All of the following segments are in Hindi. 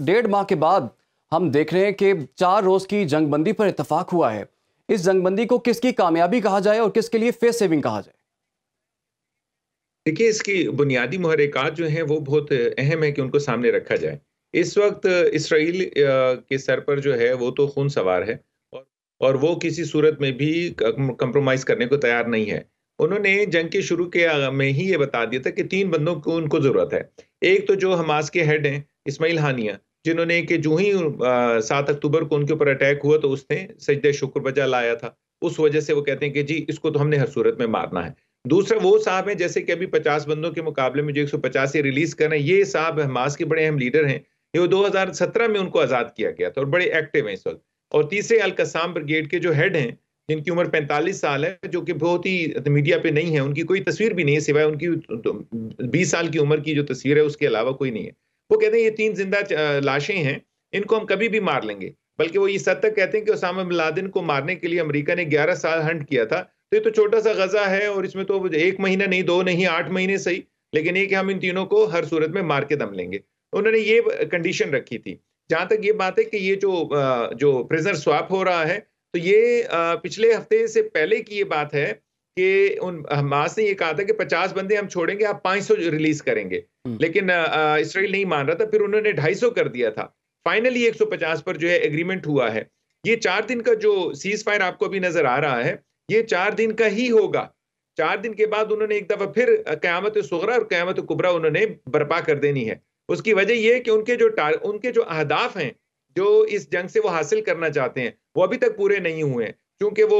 डेढ़ माह के बाद हम देख रहे हैं कि चार रोज़ की जंगबंदी पर इतफाक हुआ है इस जंगबंदी को किसकी कामयाबी कहा जाए और किसके लिए फेस सेविंग कहा जाए देखिए इसकी बुनियादी महरक़ात जो हैं वो बहुत अहम है कि उनको सामने रखा जाए इस वक्त इसराइल के सर पर जो है वो तो खून सवार है और वो किसी सूरत में भी कंप्रोमाइज़ करने को तैयार नहीं है उन्होंने जंग के शुरू के में ही ये बता दिया था कि तीन बंदों को उनको ज़रूरत है एक तो जो हमास के हेड हैं इस्माइल हानिया जिन्होंने कि जो ही सात अक्टूबर को उनके ऊपर अटैक हुआ तो उसने सजद शुक्र बजा लाया था उस वजह से वो कहते हैं कि जी इसको तो हमने हर सूरत में मारना है दूसरा वो साहब हैं जैसे कि अभी 50 बंदों के मुकाबले में जो 150 सौ रिलीज कर रहे हैं ये साहब हमास के बड़े अहम लीडर हैं ये 2017 में उनको आज़ाद किया गया था और बड़े एक्टिव हैं इस वक्त और तीसरे अलकसाम ब्रिगेड के जो हेड हैं जिनकी उम्र 45 साल है जो कि बहुत ही मीडिया पे नहीं है उनकी कोई तस्वीर भी नहीं है सिवाय उनकी बीस साल की उम्र की जो तस्वीर है उसके अलावा कोई नहीं है वो कहते हैं ये तीन जिंदा लाशें हैं इनको हम कभी भी मार लेंगे बल्कि वो इस हद तक कहते हैं कि उसामा बिन लादेन को मारने के लिए अमरीका ने ग्यारह साल हंट किया था तो ये तो छोटा सा गजा है और इसमें तो एक महीना नहीं दो नहीं आठ महीने सही लेकिन ये कि हम इन तीनों को हर सूरत में मार के दम लेंगे उन्होंने ये कंडीशन रखी थी जहां तक ये बात है कि ये जो जो प्रिजनर स्वाप हो रहा है तो ये पिछले हफ्ते से पहले की ये बात है कि उन हमास ने ये कहा था कि 50 बंदे हम छोड़ेंगे आप 500 रिलीज करेंगे हम्म। लेकिन इसराइल नहीं मान रहा था फिर उन्होंने 250 कर दिया था फाइनली 150 पर जो है एग्रीमेंट हुआ है ये चार दिन का जो सीज फायर आपको अभी नजर आ रहा है ये चार दिन का ही होगा चार दिन के बाद उन्होंने एक दफा फिर क्यामत सगरा और क्यामत कुबरा उन्होंने बर्पा कर देनी है उसकी वजह यह है कि उनके जो उनके जो अहदाफ हैं जो इस जंग से वो हासिल करना चाहते हैं वो अभी तक पूरे नहीं हुए हैं क्योंकि वो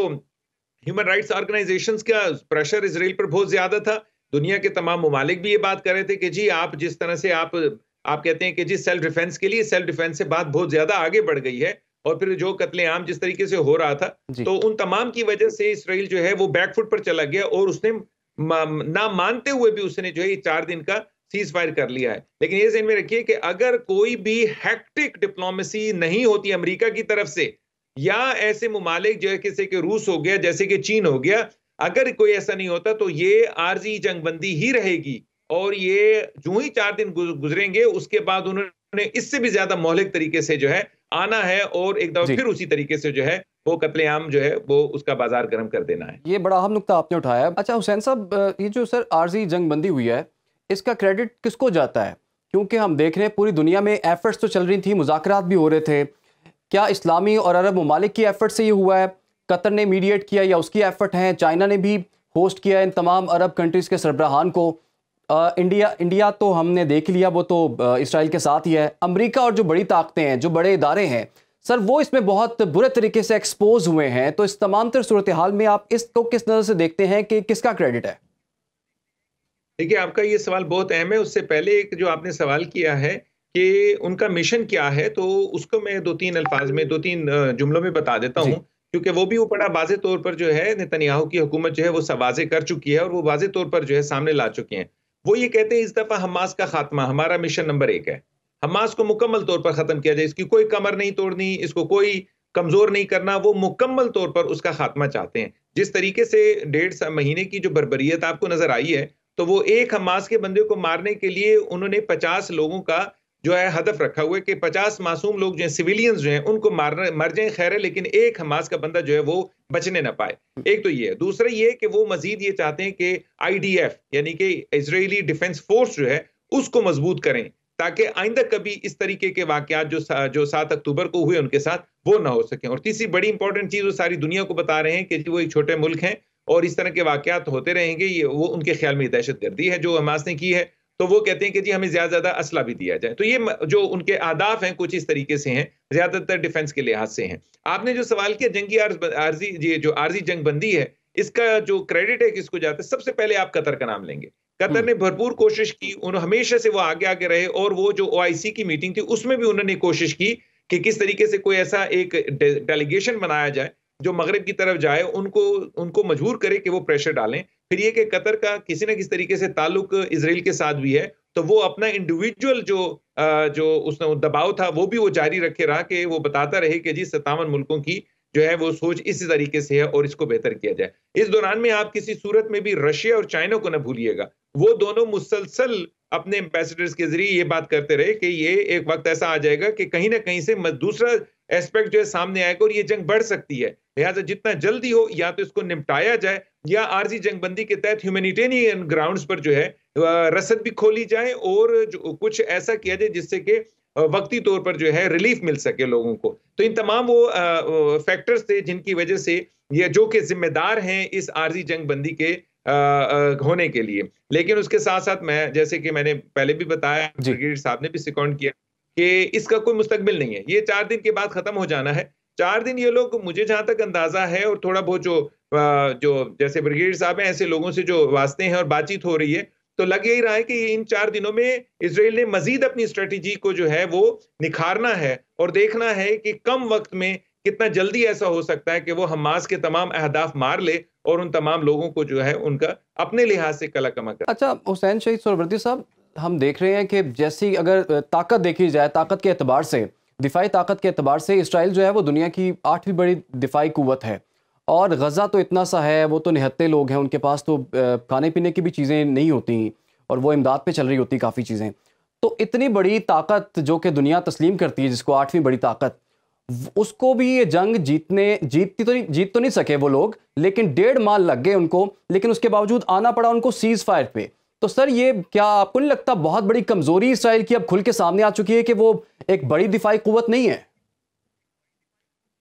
ह्यूमन राइट्स ऑर्गेनाइजेशन का प्रेशर इसराइल पर बहुत ज्यादा था दुनिया के तमाम ममालिक भी ये बात कर रहे थे कि जी आप जिस तरह से आप आप कहते हैं कि जी सेल्फ डिफेंस के लिए सेल्फ डिफेंस से बात बहुत ज्यादा आगे बढ़ गई है और फिर जो कत्लेआम जिस तरीके से हो रहा था तो उन तमाम की वजह से इसराइल जो है वो बैकफुट पर चला गया और उसने ना मानते हुए भी उसने जो है चार दिन का सीज फायर कर लिया है लेकिन ये जहन में रखिए कि अगर कोई भी हैक्टिक डिप्लोमेसी नहीं होती अमेरिका की तरफ से या ऐसे ममालिक जो किसी के रूस हो गया जैसे कि चीन हो गया अगर कोई ऐसा नहीं होता तो ये आर्जी जंगबंदी ही रहेगी और ये जो ही चार दिन गुजरेंगे उसके बाद उन्होंने इससे भी ज्यादा मौलिक तरीके से जो है आना है और एक दफा फिर उसी तरीके से जो है वो कतलेआम जो है वो उसका बाजार गर्म कर देना है ये बड़ा अहम नुकता आपने उठाया अच्छा हुसैन साहब ये जो सर आर्जी जंगबंदी हुई है इसका क्रेडिट किसको जाता है क्योंकि हम देख रहे हैं पूरी दुनिया में एफर्ट्स तो चल रही थी मुजाकर भी हो रहे थे क्या इस्लामी और अरब ममालिक की एफर्ट से ये हुआ है कतर ने मीडिएट किया या उसकी एफर्ट हैं चाइना ने भी होस्ट किया इन तमाम अरब कंट्रीज़ के सरबराहान को आ, इंडिया इंडिया तो हमने देख लिया वो तो इसराइल के साथ ही है अमेरिका और जो बड़ी ताकतें हैं जो बड़े इदारे हैं सर वो इसमें बहुत बुरे तरीके से एक्सपोज हुए हैं तो इस तमाम तर सूरत हाल में आप इसको तो किस नज़र से देखते हैं कि किसका क्रेडिट है देखिए आपका ये सवाल बहुत अहम है उससे पहले एक जो आपने सवाल किया है कि उनका मिशन क्या है तो उसको मैं दो तीन अल्फाज में दो तीन जुमलों में बता देता हूँ क्योंकि वो भी वो बड़ा वाजे तौर पर जो है नितनयाहू की हुकूमत जो है वो सवाजे कर चुकी है और वो वाजे तौर पर जो है सामने ला चुके हैं वो ये कहते हैं इस दफा हमास का खात्मा हमारा मिशन नंबर एक है हमास को मुकम्मल तौर पर खत्म किया जाए इसकी कोई कमर नहीं तोड़नी इसको कोई कमजोर नहीं करना वो मुकम्मल तौर पर उसका खात्मा चाहते हैं जिस तरीके से डेढ़ महीने की जो बरबरीत आपको नजर आई है तो वो एक हमास के बंदे को मारने के लिए उन्होंने पचास लोगों का जो है हदफ रखा हुआ है कि पचास मासूम लोग जो है सिविलियंस जो है उनको मारना मर जाए खैर है लेकिन एक हमास का बंदा जो है वो बचने ना पाए एक तो ये है दूसरा ये कि वो मजीद ये चाहते हैं कि आईडीएफ यानी कि इसराइली डिफेंस फोर्स जो है उसको मजबूत करें ताकि आइंदा कभी इस तरीके के वाकत जो जो सात अक्टूबर को हुए उनके साथ वो ना हो सके और तीसरी बड़ी इंपॉर्टेंट चीज़ वो सारी दुनिया को बता रहे हैं कि वो एक छोटे मुल्क हैं और इस तरह के वाकत होते रहेंगे ये वो उनके ख्याल में दहशत गर्दी है जो हमास ने की है तो वो कहते हैं कि जी हमें ज्यादा ज्यादा असला भी दिया जाए तो ये जो उनके आदाफ हैं कुछ इस तरीके से हैं ज्यादातर डिफेंस के लिहाज से हैं आपने जो सवाल किया जंगी आर्ज, आर्जी ये जो आर्जी जंग बंदी है इसका जो क्रेडिट है किसको जाता है सबसे पहले आप कतर का नाम लेंगे कतर हम्म। ने भरपूर कोशिश की उन्होंने हमेशा से वो आगे आगे रहे और वो जो ओ की मीटिंग थी उसमें भी उन्होंने कोशिश की कि किस तरीके से कोई ऐसा एक डेलीगेशन बनाया जाए जो मगरब की तरफ जाए उनको उनको मजबूर करे कि वो प्रेशर डालें फिर ये कि कतर का किसी ना किसी तरीके से ताल्लुक इसराइल के साथ भी है तो वो अपना इंडिविजुअल जो जो उसने दबाव था वो भी वो जारी रखे रहा कि वो बताता रहे कि जी सत्तावन मुल्कों की जो है वो सोच इसी तरीके से है और इसको बेहतर किया जाए इस दौरान में आप किसी सूरत में भी रशिया और चाइना को ना भूलिएगा वो दोनों मुसलसल अपने एम्बेसडर्स के जरिए ये बात करते रहे कि ये एक वक्त ऐसा आ जाएगा कि कहीं ना कहीं से दूसरा एस्पेक्ट जो है सामने आएगा और ये जंग बढ़ सकती है लिहाजा जितना जल्दी हो या तो इसको निपटाया जाए या आर्जी जंगबंदी के तहत ह्यूमैनिटेरियन ग्राउंड्स पर जो है रसद भी खोली जाए और कुछ ऐसा किया जाए जिससे कि वक्ती तौर पर जो है रिलीफ मिल सके लोगों को तो इन तमाम वो फैक्टर्स थे जिनकी वजह से ये जो कि जिम्मेदार हैं इस जंग जंगबंदी के होने के लिए लेकिन उसके साथ साथ मैं जैसे कि मैंने पहले भी बताया साहब ने भी सिकॉन्ड किया कि इसका कोई मुस्तकबिल नहीं है ये चार दिन के बाद खत्म हो जाना है चार दिन ये लोग मुझे जहां तक अंदाजा है और थोड़ा बहुत जो जो जैसे ब्रिगेडियर साहब हैं ऐसे लोगों से जो वास्ते हैं और बातचीत हो रही है तो लग यही रहा है कि इन चार दिनों में इसराइल ने मजीद अपनी स्ट्रेटेजी को जो है वो निखारना है और देखना है कि कम वक्त में कितना जल्दी ऐसा हो सकता है कि वो हमास के तमाम अहदाफ मार ले और उन तमाम लोगों को जो है उनका अपने लिहाज से कला कमा कर अच्छा हुसैन शहीद सोरवर्दी साहब हम देख रहे हैं कि जैसी अगर ताकत देखी जाए ताकत के अतबार से दिफाई ताकत के अतबार से इसराइल जो है वो दुनिया की आठवीं बड़ी दिफाई कुत है और गज़ा तो इतना सा है वो तो निहत्ते लोग हैं उनके पास तो खाने पीने की भी चीज़ें नहीं होती और वो इमदाद पे चल रही होती काफ़ी चीज़ें तो इतनी बड़ी ताकत जो कि दुनिया तस्लीम करती है जिसको आठवीं बड़ी ताकत उसको भी ये जंग जीतने जीतती तो नहीं जीत तो नहीं सके वो लोग लेकिन डेढ़ माह लग गए उनको लेकिन उसके बावजूद आना पड़ा उनको सीज़ फायर पर तो सर ये क्या आपको नहीं लगता बहुत बड़ी कमजोरी इसराइल की अब खुल के सामने आ चुकी है कि वो एक बड़ी दिफाई कुत नहीं है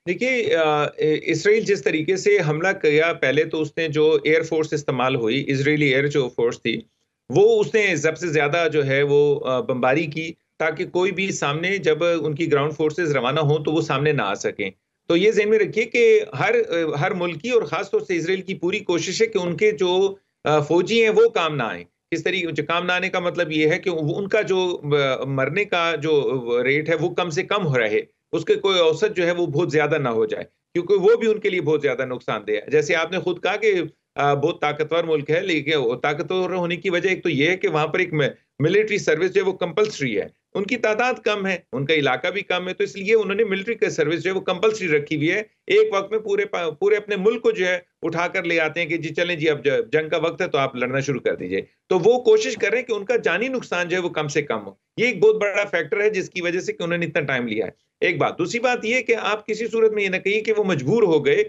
देखिए इसराइल जिस तरीके से हमला किया पहले तो उसने जो एयर फोर्स इस्तेमाल हुई इसराइली एयर जो फोर्स थी वो उसने सबसे ज़्यादा जो है वो बमबारी की ताकि कोई भी सामने जब उनकी ग्राउंड फोर्सेस रवाना हो तो वो सामने ना आ सकें तो ये जहन में रखिए कि हर हर मुल्क की और ख़ासतौर से इसराइल की पूरी कोशिश है कि उनके जो फौजी हैं वो काम ना आए इस तरीके जो काम ना आने का मतलब ये है कि उनका जो मरने का जो रेट है वो कम से कम हो रहे उसके कोई औसत जो है वो बहुत ज्यादा ना हो जाए क्योंकि वो भी उनके लिए बहुत ज्यादा नुकसानदेह है जैसे आपने खुद कहा कि बहुत ताकतवर मुल्क है लेकिन ताकतवर होने की वजह एक तो ये है कि वहां पर एक मिलिट्री सर्विस जो है वो कंपलसरी है उनकी तादाद कम है उनका इलाका भी कम है तो इसलिए उन्होंने मिलिट्री का सर्विस जो है वो कंपलसरी रखी हुई है एक वक्त में पूरे पूरे अपने मुल्क को जो है उठाकर ले आते हैं कि जी चलें जी अब जंग का वक्त है तो आप लड़ना शुरू कर दीजिए तो वो कोशिश कर रहे हैं कि उनका जानी नुकसान जो है वो कम से कम हो ये एक बहुत बड़ा फैक्टर है जिसकी वजह से कि उन्होंने इतना टाइम लिया है एक बात दूसरी बात यह कि आप किसी सूरत में ये ना कहिए कि वो मजबूर हो गए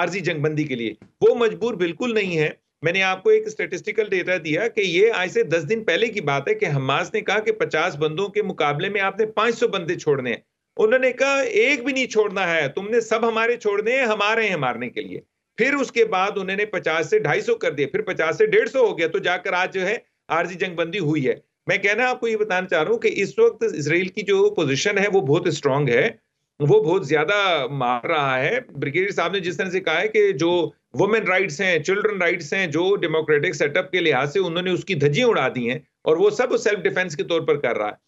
आर्जी जंगबंदी के लिए वो मजबूर बिल्कुल नहीं है मैंने आपको एक स्टेटिस्टिकल डेटा दिया कि ये आज से दस दिन पहले की बात है कि हमास ने कहा कि पचास बंदों के मुकाबले में आपने पांच सौ बंदे छोड़ने हैं उन्होंने कहा एक भी नहीं छोड़ना है तुमने सब हमारे छोड़ने हैं हमारे हैं मारने के लिए फिर उसके बाद उन्होंने पचास से ढाई सौ कर दिए फिर पचास से डेढ़ सौ हो गया तो जाकर आज जो है आरजी जंगबंदी हुई है मैं कहना आपको ये बताना चाह रहा हूँ कि इस वक्त इसराइल की जो पोजिशन है वो बहुत स्ट्रांग है वो बहुत ज्यादा मार रहा है ब्रिगेडियर साहब ने जिस तरह से कहा है कि जो वुमेन राइट्स हैं चिल्ड्रन राइट्स हैं जो डेमोक्रेटिक सेटअप के लिहाज से उन्होंने उसकी धज्जियां उड़ा दी हैं और वो सब सेल्फ डिफेंस के तौर पर कर रहा है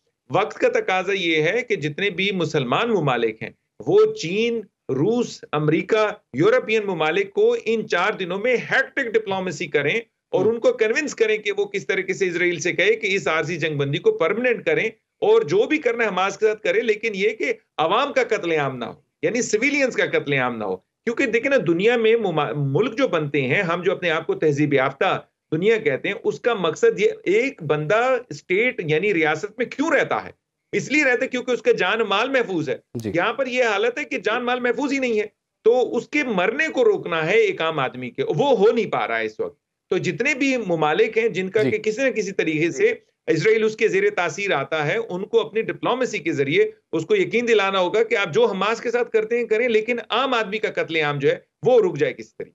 वक्त का तकाजा ये है कि जितने भी मुसलमान ममालिक हैं वो चीन रूस अमेरिका यूरोपियन ममालिक को इन चार दिनों में हैक्टिक डिप्लोमेसी करें और हम्म। उनको कन्विंस करें कि वो किस तरीके से इसराइल से कहे कि इस आरजी जंगबंदी को परमानेंट करें और जो भी करना है हमास के साथ करें लेकिन ये कि अवाम का कत्लेआम ना हो यानी सिविलियंस का कत्लेआम ना हो क्योंकि देखे ना दुनिया में मुल्क जो बनते हैं हम जो अपने आप को तहजीब याफ्ता दुनिया कहते हैं उसका मकसद ये एक बंदा स्टेट यानी रियासत में क्यों रहता है इसलिए रहते क्योंकि उसके जान माल महफूज है यहाँ पर यह हालत है कि जान माल महफूज ही नहीं है तो उसके मरने को रोकना है एक आम आदमी के वो हो नहीं पा रहा है इस वक्त तो जितने भी ममालिक हैं जिनका कि किसी न किसी तरीके से इसराइल उसके जेर तासीर आता है उनको अपनी डिप्लोमेसी के जरिए उसको यकीन दिलाना होगा कि आप जो हमास के साथ करते हैं करें लेकिन आम आदमी का कत्लेआम जो है वो रुक जाए किसी तरीके